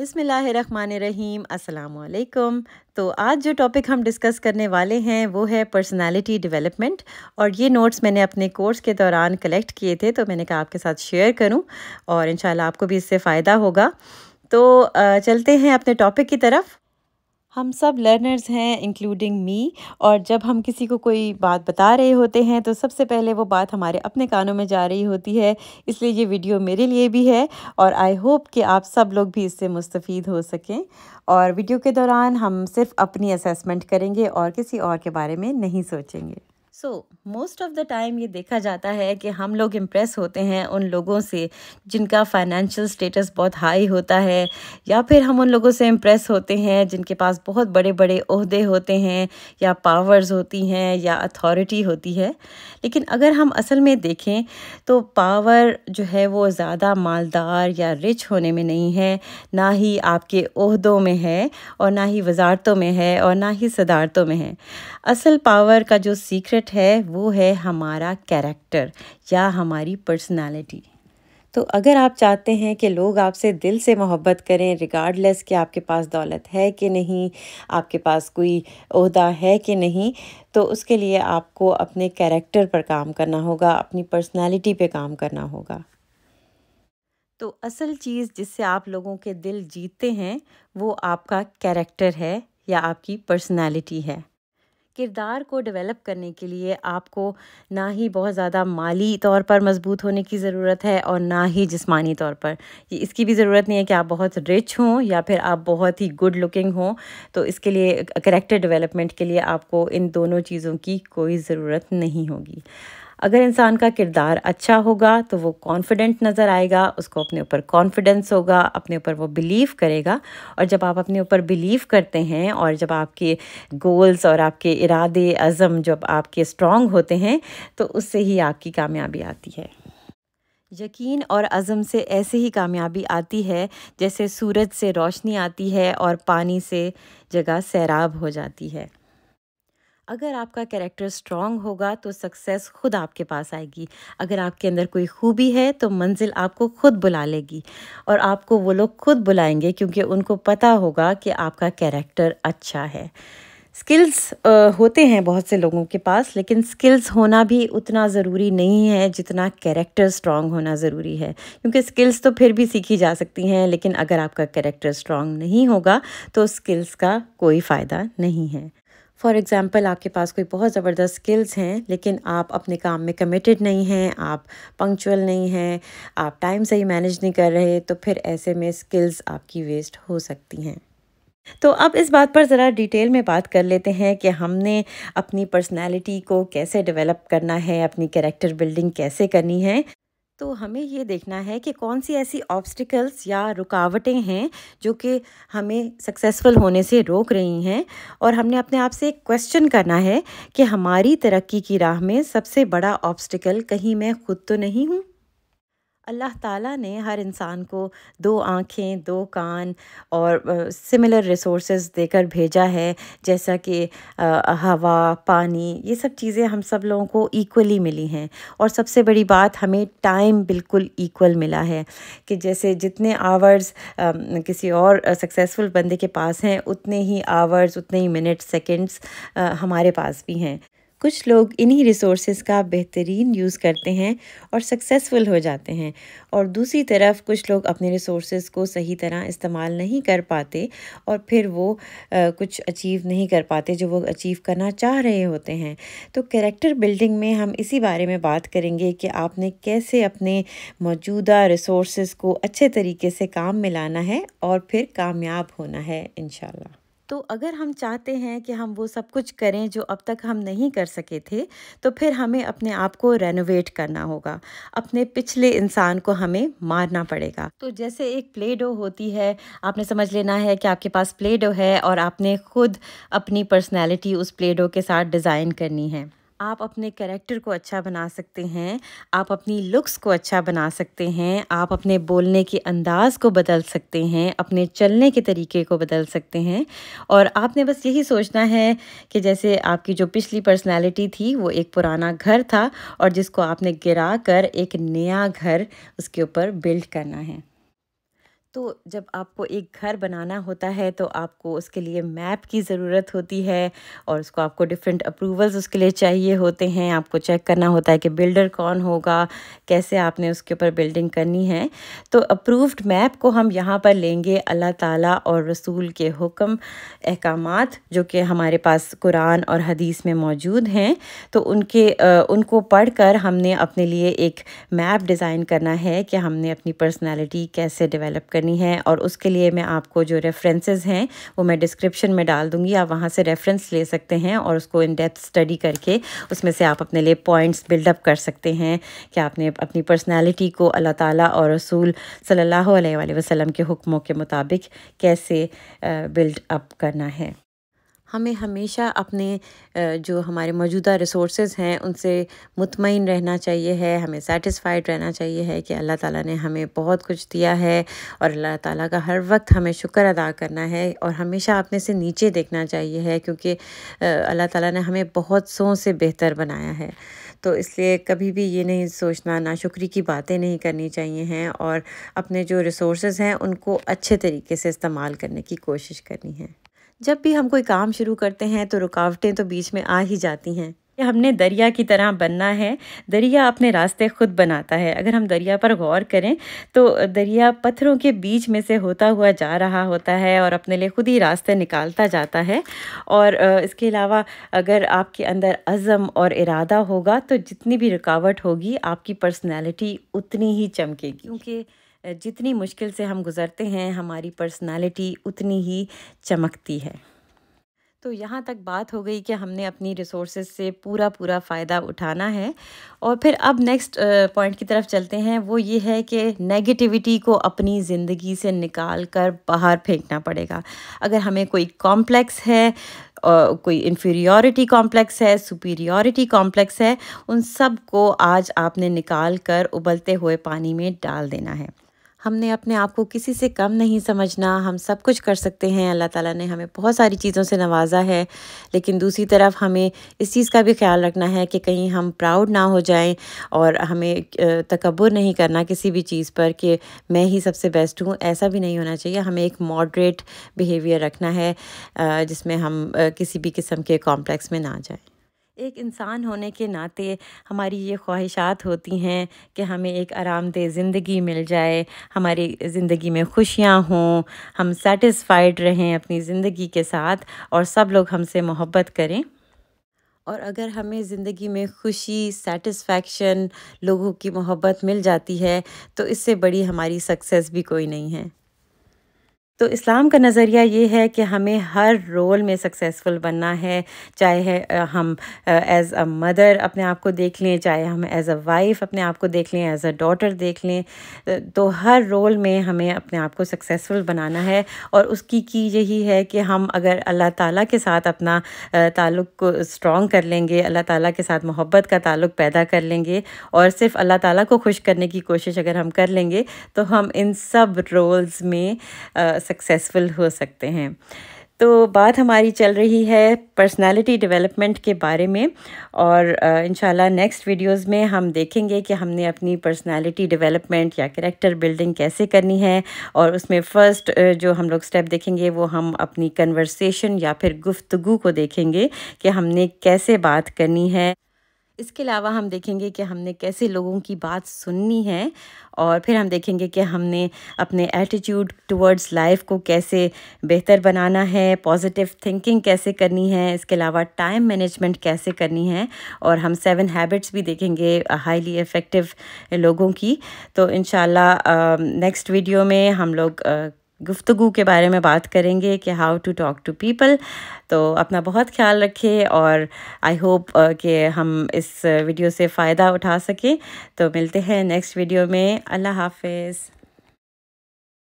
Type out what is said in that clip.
अस्सलाम वालेकुम तो आज जो टॉपिक हम डिस्कस करने वाले हैं वो है पर्सनालिटी डेवलपमेंट और ये नोट्स मैंने अपने कोर्स के दौरान कलेक्ट किए थे तो मैंने कहा आपके साथ शेयर करूं और इन आपको भी इससे फ़ायदा होगा तो चलते हैं अपने टॉपिक की तरफ हम सब लर्नर्स हैं इंक्लूडिंग मी और जब हम किसी को कोई बात बता रहे होते हैं तो सबसे पहले वो बात हमारे अपने कानों में जा रही होती है इसलिए ये वीडियो मेरे लिए भी है और आई होप कि आप सब लोग भी इससे मुस्तफ़ हो सकें और वीडियो के दौरान हम सिर्फ अपनी असेसमेंट करेंगे और किसी और के बारे में नहीं सोचेंगे so most of the time ये देखा जाता है कि हम लोग इम्प्रेस होते हैं उन लोगों से जिनका फाइनेंशियल स्टेटस बहुत हाई होता है या फिर हम उन लोगों से इम्प्रेस होते हैं जिनके पास बहुत बड़े बड़े अहदे होते हैं या पावर्स होती हैं या अथॉरिटी होती है लेकिन अगर हम असल में देखें तो पावर जो है वो ज़्यादा मालदार या रिच होने में नहीं है ना ही आपके अहदों में है और ना ही वजारतों में है और ना ही सदारतों में है असल पावर का जो सीक्रेट है वो है हमारा कैरेक्टर या हमारी पर्सनालिटी तो अगर आप चाहते हैं कि लोग आपसे दिल से मोहब्बत करें रिगार्डलेस कि आपके पास दौलत है कि नहीं आपके पास कोई अहदा है कि नहीं तो उसके लिए आपको अपने कैरेक्टर पर काम करना होगा अपनी पर्सनालिटी पे काम करना होगा तो असल चीज़ जिससे आप लोगों के दिल जीतते हैं वो आपका कैरेक्टर है या आपकी पर्सनालिटी है किरदार को डेवलप करने के लिए आपको ना ही बहुत ज़्यादा माली तौर पर मजबूत होने की ज़रूरत है और ना ही जिस्मानी तौर पर ये इसकी भी ज़रूरत नहीं है कि आप बहुत रिच हों या फिर आप बहुत ही गुड लुकिंग हों तो इसके लिए करेक्टर डेवलपमेंट के लिए आपको इन दोनों चीज़ों की कोई ज़रूरत नहीं होगी अगर इंसान का किरदार अच्छा होगा तो वो कॉन्फिडेंट नज़र आएगा उसको अपने ऊपर कॉन्फिडेंस होगा अपने ऊपर वो बिलीव करेगा और जब आप अपने ऊपर बिलीव करते हैं और जब आपके गोल्स और आपके इरादे अज़म जब आपके स्ट्रॉन्ग होते हैं तो उससे ही आपकी कामयाबी आती है यकीन और अज़म से ऐसे ही कामयाबी आती है जैसे सूरज से रोशनी आती है और पानी से जगह सैराब हो जाती है अगर आपका कैरेक्टर स्ट्रांग होगा तो सक्सेस खुद आपके पास आएगी अगर आपके अंदर कोई खूबी है तो मंजिल आपको खुद बुला लेगी और आपको वो लोग खुद बुलाएंगे क्योंकि उनको पता होगा कि आपका कैरेक्टर अच्छा है स्किल्स होते हैं बहुत से लोगों के पास लेकिन स्किल्स होना भी उतना ज़रूरी नहीं है जितना कैरेक्टर स्ट्रांग होना ज़रूरी है क्योंकि स्किल्स तो फिर भी सीखी जा सकती हैं लेकिन अगर आपका कैरेक्टर स्ट्रांग नहीं होगा तो स्किल्स का कोई फ़ायदा नहीं है फॉर एग्ज़ाम्पल आपके पास कोई बहुत ज़बरदस्त स्किल्स हैं लेकिन आप अपने काम में कमिटेड नहीं हैं आप पंक्चुअल नहीं हैं आप टाइम सही मैनेज नहीं कर रहे तो फिर ऐसे में स्किल्स आपकी वेस्ट हो सकती हैं तो अब इस बात पर ज़रा डिटेल में बात कर लेते हैं कि हमने अपनी पर्सनालिटी को कैसे डेवलप करना है अपनी कैरेक्टर बिल्डिंग कैसे करनी है तो हमें ये देखना है कि कौन सी ऐसी ऑब्स्टिकल्स या रुकावटें हैं जो कि हमें सक्सेसफुल होने से रोक रही हैं और हमने अपने आप से एक क्वेश्चन करना है कि हमारी तरक्की की राह में सबसे बड़ा ऑब्स्टिकल कहीं मैं ख़ुद तो नहीं हूँ अल्लाह ताला ने हर इंसान को दो आँखें दो कान और सिमिलर रिसोर्स देकर भेजा है जैसा कि हवा पानी ये सब चीज़ें हम सब लोगों को इक्वली मिली हैं और सबसे बड़ी बात हमें टाइम बिल्कुल इक्वल मिला है कि जैसे जितने आवर्स किसी और सक्सेसफुल बंदे के पास हैं उतने ही आवर्स उतने ही मिनट सेकेंड्स हमारे पास भी हैं कुछ लोग इन्हीं रिसोर्स का बेहतरीन यूज़ करते हैं और सक्सेसफुल हो जाते हैं और दूसरी तरफ कुछ लोग अपने रिसोर्स को सही तरह इस्तेमाल नहीं कर पाते और फिर वो आ, कुछ अचीव नहीं कर पाते जो वो अचीव करना चाह रहे होते हैं तो करेक्टर बिल्डिंग में हम इसी बारे में बात करेंगे कि आपने कैसे अपने मौजूदा रिसोर्स को अच्छे तरीके से काम में लाना है और फिर कामयाब होना है इन तो अगर हम चाहते हैं कि हम वो सब कुछ करें जो अब तक हम नहीं कर सके थे तो फिर हमें अपने आप को रेनोवेट करना होगा अपने पिछले इंसान को हमें मारना पड़ेगा तो जैसे एक प्लेडो होती है आपने समझ लेना है कि आपके पास प्लेडो है और आपने खुद अपनी पर्सनैलिटी उस प्लेडो के साथ डिज़ाइन करनी है आप अपने कैरेक्टर को अच्छा बना सकते हैं आप अपनी लुक्स को अच्छा बना सकते हैं आप अपने बोलने के अंदाज़ को बदल सकते हैं अपने चलने के तरीके को बदल सकते हैं और आपने बस यही सोचना है कि जैसे आपकी जो पिछली पर्सनालिटी थी वो एक पुराना घर था और जिसको आपने गिरा कर एक नया घर उसके ऊपर बिल्ड करना है तो जब आपको एक घर बनाना होता है तो आपको उसके लिए मैप की ज़रूरत होती है और उसको आपको डिफरेंट अप्रूवल्स उसके लिए चाहिए होते हैं आपको चेक करना होता है कि बिल्डर कौन होगा कैसे आपने उसके ऊपर बिल्डिंग करनी है तो अप्रूव्ड मैप को हम यहाँ पर लेंगे अल्लाह ताला और रसूल के हुक्म अहकाम जो कि हमारे पास कुरान और हदीस में मौजूद हैं तो उनके उनको पढ़ कर हमने अपने लिए एक मैप डिज़ाइन करना है कि हमने अपनी पर्सनैलिटी कैसे डिवेलप कर करनी है और उसके लिए मैं आपको जो रेफरेंसेस हैं वो मैं डिस्क्रिप्शन में डाल दूँगी आप वहाँ से रेफरेंस ले सकते हैं और उसको इन डेप्थ स्टडी करके उसमें से आप अपने लिए पॉइंट्स बिल्डअप कर सकते हैं कि आपने अपनी पर्सनैलिटी को अल्लाह ताली और रसूल सल्ला वसलम के हुक्मों के मुताबिक कैसे बिल्ड अप करना है हमें हमेशा अपने जो हमारे मौजूदा रिसोर्सेज हैं उनसे मुतमिन रहना चाहिए है हमें सेटिस्फाइड रहना चाहिए है कि अल्लाह ताला ने हमें बहुत कुछ दिया है और अल्लाह ताला का हर वक्त हमें शुक्र अदा करना है और हमेशा अपने से नीचे देखना चाहिए है क्योंकि अल्लाह ताला ने हमें बहुत सो से बेहतर बनाया है तो इसलिए कभी भी ये नहीं सोचना ना शुक्री की बातें नहीं करनी चाहिए हैं और अपने जो रिसोर्स हैं उनको अच्छे तरीके से इस्तेमाल करने की कोशिश करनी है जब भी हम कोई काम शुरू करते हैं तो रुकावटें तो बीच में आ ही जाती हैं हमने दरिया की तरह बनना है दरिया अपने रास्ते खुद बनाता है अगर हम दरिया पर गौर करें तो दरिया पत्थरों के बीच में से होता हुआ जा रहा होता है और अपने लिए खुद ही रास्ते निकालता जाता है और इसके अलावा अगर आपके अंदर अज़म और इरादा होगा तो जितनी भी रुकावट होगी आपकी पर्सनैलिटी उतनी ही चमकेगी क्योंकि जितनी मुश्किल से हम गुज़रते हैं हमारी पर्सनालिटी उतनी ही चमकती है तो यहाँ तक बात हो गई कि हमने अपनी रिसोर्स से पूरा पूरा फ़ायदा उठाना है और फिर अब नेक्स्ट पॉइंट की तरफ चलते हैं वो ये है कि नेगेटिविटी को अपनी ज़िंदगी से निकाल कर बाहर फेंकना पड़ेगा अगर हमें कोई कॉम्प्लेक्स है और कोई इन्फीरियोरिटी कॉम्प्लेक्स है सुपीरियोरिटी कॉम्प्लेक्स है उन सब को आज आपने निकाल कर उबलते हुए पानी में डाल देना है हमने अपने आप को किसी से कम नहीं समझना हम सब कुछ कर सकते हैं अल्लाह ताला ने हमें बहुत सारी चीज़ों से नवाजा है लेकिन दूसरी तरफ हमें इस चीज़ का भी ख्याल रखना है कि कहीं हम प्राउड ना हो जाएं और हमें तकबर नहीं करना किसी भी चीज़ पर कि मैं ही सबसे बेस्ट हूँ ऐसा भी नहीं होना चाहिए हमें एक मॉडरेट बिहेवियर रखना है जिसमें हम किसी भी किस्म के कॉम्प्लेक्स में ना जाएँ एक इंसान होने के नाते हमारी ये ख्वाहिशात होती हैं कि हमें एक आरामदेह ज़िंदगी मिल जाए हमारी ज़िंदगी में खुशियाँ हों हम सेटिस्फाइड रहें अपनी ज़िंदगी के साथ और सब लोग हमसे मोहब्बत करें और अगर हमें ज़िंदगी में खुशी सेटिस्फैक्शन लोगों की मोहब्बत मिल जाती है तो इससे बड़ी हमारी सक्सेस भी कोई नहीं है तो इस्लाम का नज़रिया ये है कि हमें हर रोल में सक्सेसफुल बनना है चाहे हम एज़ अ मदर अपने आप को देख लें चाहे हम एज़ अ वाइफ अपने आप को देख लें एज़ अ डॉटर देख लें तो हर रोल में हमें अपने आप को सक्सेसफुल बनाना है और उसकी की यही है कि हम अगर अल्लाह ताला के साथ अपना ताल्लुक़ को स्ट्रॉन्ग कर लेंगे अल्लाह ताला के साथ मोहब्बत का ताल्लुक़ पैदा कर लेंगे और सिर्फ अल्लाह ताला को खुश करने की कोशिश अगर हम कर लेंगे तो हम इन सब रोल्स में आ, सक्सेसफुल हो सकते हैं तो बात हमारी चल रही है पर्सनालिटी डेवलपमेंट के बारे में और इन नेक्स्ट वीडियोस में हम देखेंगे कि हमने अपनी पर्सनालिटी डेवलपमेंट या करेक्टर बिल्डिंग कैसे करनी है और उसमें फ़र्स्ट जो हम लोग स्टेप देखेंगे वो हम अपनी कन्वर्सेशन या फिर गुफ्तगु को देखेंगे कि हमने कैसे बात करनी है इसके अलावा हम देखेंगे कि हमने कैसे लोगों की बात सुननी है और फिर हम देखेंगे कि हमने अपने एटीट्यूड टुवर्ड्स लाइफ को कैसे बेहतर बनाना है पॉजिटिव थिंकिंग कैसे करनी है इसके अलावा टाइम मैनेजमेंट कैसे करनी है और हम सेवन हैबिट्स भी देखेंगे हाईली इफ़ेक्टिव लोगों की तो इन नेक्स्ट वीडियो में हम लोग गुफ्तु के बारे में बात करेंगे कि how to talk to people तो अपना बहुत ख्याल रखें और आई होप uh, कि हम इस वीडियो से फ़ायदा उठा सकें तो मिलते हैं नेक्स्ट वीडियो में अल्लाह हाफिज़